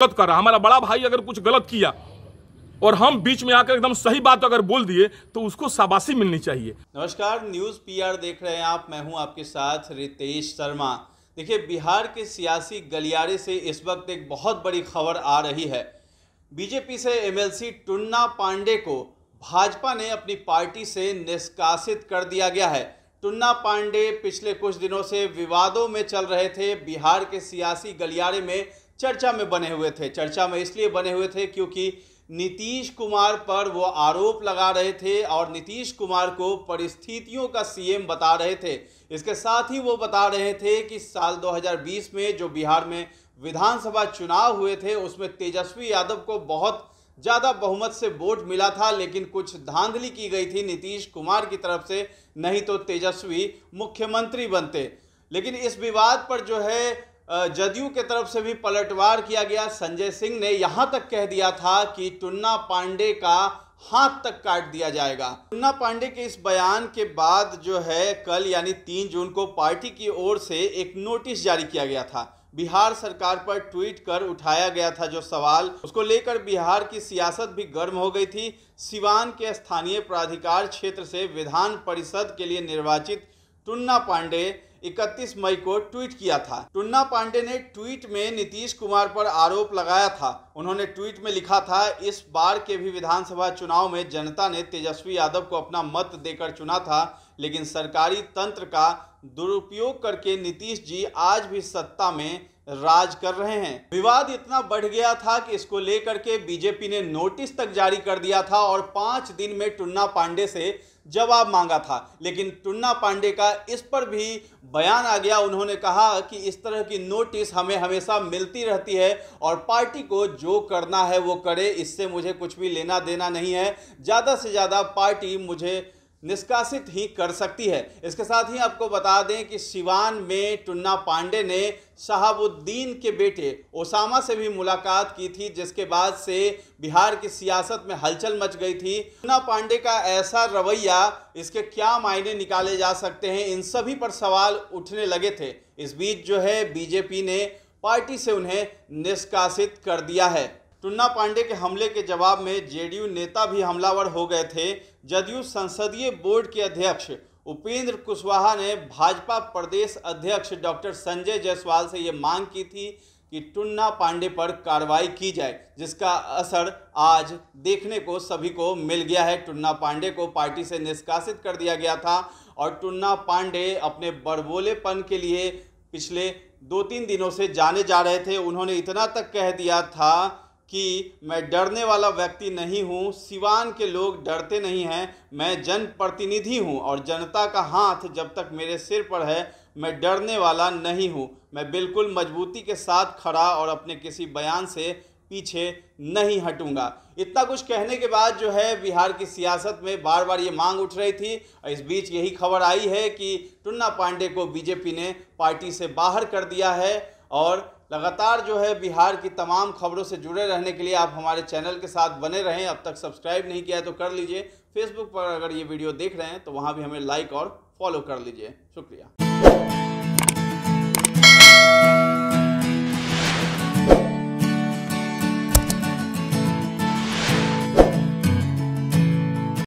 गलत कर रहा हमारा बड़ा भाई अगर कुछ गलत किया और हम बीच में आकर एकदम सही बात अगर बोल दिए तो उसको शाबाशी मिलनी चाहिए नमस्कार न्यूज़ पीआर देख रहे हैं आप मैं हूं आपके साथ रितेश शर्मा देखिए बिहार के सियासी गलियारे से इस वक्त एक बहुत बड़ी खबर आ रही है बीजेपी से एमएलसी टुन्ना पांडे को भाजपा ने अपनी पार्टी से निष्कासित कर दिया गया है टुन्ना पांडे पिछले कुछ दिनों से विवादों में चल रहे थे बिहार के सियासी गलियारे में चर्चा में बने हुए थे चर्चा में इसलिए बने हुए थे क्योंकि नीतीश कुमार पर वो आरोप लगा रहे थे और नीतीश कुमार को परिस्थितियों का सीएम बता रहे थे इसके साथ ही वो बता रहे थे कि साल 2020 में जो बिहार में विधानसभा चुनाव हुए थे उसमें तेजस्वी यादव को बहुत ज़्यादा बहुमत से वोट मिला था लेकिन कुछ धांधली की गई थी नीतीश कुमार की तरफ से नहीं तो तेजस्वी मुख्यमंत्री बनते लेकिन इस विवाद पर जो है जदयू के तरफ से भी पलटवार किया गया संजय सिंह ने यहाँ तक कह दिया था कि टुन्ना पांडे का हाथ तक काट दिया जाएगा टुन्ना पांडे के इस बयान के बाद जो है कल यानी तीन जून को पार्टी की ओर से एक नोटिस जारी किया गया था बिहार सरकार पर ट्वीट कर उठाया गया था जो सवाल उसको लेकर बिहार की सियासत भी गर्म हो गई थी सिवान के स्थानीय प्राधिकार क्षेत्र से विधान परिषद के लिए निर्वाचित टुन्ना पांडे 31 मई को ट्वीट किया था टुन्ना पांडे ने ट्वीट में नीतीश कुमार पर आरोप लगाया था उन्होंने ट्वीट में लिखा था इस बार के भी विधानसभा चुनाव में जनता ने तेजस्वी यादव को अपना मत देकर चुना था लेकिन सरकारी तंत्र का दुरुपयोग करके नीतीश जी आज भी सत्ता में राज कर रहे हैं विवाद इतना बढ़ गया था कि इसको लेकर के बीजेपी ने नोटिस तक जारी कर दिया था और पांच दिन में टुन्ना पांडे से जवाब मांगा था लेकिन टुन्ना पांडे का इस पर भी बयान आ गया उन्होंने कहा कि इस तरह की नोटिस हमें हमेशा मिलती रहती है और पार्टी को जो करना है वो करे इससे मुझे कुछ भी लेना देना नहीं है ज़्यादा से ज़्यादा पार्टी मुझे निष्कासित ही कर सकती है इसके साथ ही आपको बता दें कि सिवान में टुन्ना पांडे ने शहाबुद्दीन के बेटे ओसामा से भी मुलाकात की थी जिसके बाद से बिहार की सियासत में हलचल मच गई थी टुन्ना पांडे का ऐसा रवैया इसके क्या मायने निकाले जा सकते हैं इन सभी पर सवाल उठने लगे थे इस बीच जो है बीजेपी ने पार्टी से उन्हें निष्कासित कर दिया है टुन्ना पांडे के हमले के जवाब में जेडीयू नेता भी हमलावर हो गए थे जदयू संसदीय बोर्ड के अध्यक्ष उपेंद्र कुशवाहा ने भाजपा प्रदेश अध्यक्ष डॉक्टर संजय जायसवाल से ये मांग की थी कि टुन्ना पांडे पर कार्रवाई की जाए जिसका असर आज देखने को सभी को मिल गया है टुन्ना पांडे को पार्टी से निष्कासित कर दिया गया था और टुन्ना पांडे अपने बड़बोलेपन के लिए पिछले दो तीन दिनों से जाने जा रहे थे उन्होंने इतना तक कह दिया था कि मैं डरने वाला व्यक्ति नहीं हूँ सिवान के लोग डरते नहीं हैं मैं जनप्रतिनिधि हूँ और जनता का हाथ जब तक मेरे सिर पर है मैं डरने वाला नहीं हूँ मैं बिल्कुल मजबूती के साथ खड़ा और अपने किसी बयान से पीछे नहीं हटूंगा इतना कुछ कहने के बाद जो है बिहार की सियासत में बार बार ये मांग उठ रही थी और इस बीच यही खबर आई है कि टुन्ना पांडे को बीजेपी ने पार्टी से बाहर कर दिया है और लगातार जो है बिहार की तमाम खबरों से जुड़े रहने के लिए आप हमारे चैनल के साथ बने रहें अब तक सब्सक्राइब नहीं किया है तो कर लीजिए फेसबुक पर अगर ये वीडियो देख रहे हैं तो वहाँ भी हमें लाइक और फॉलो कर लीजिए शुक्रिया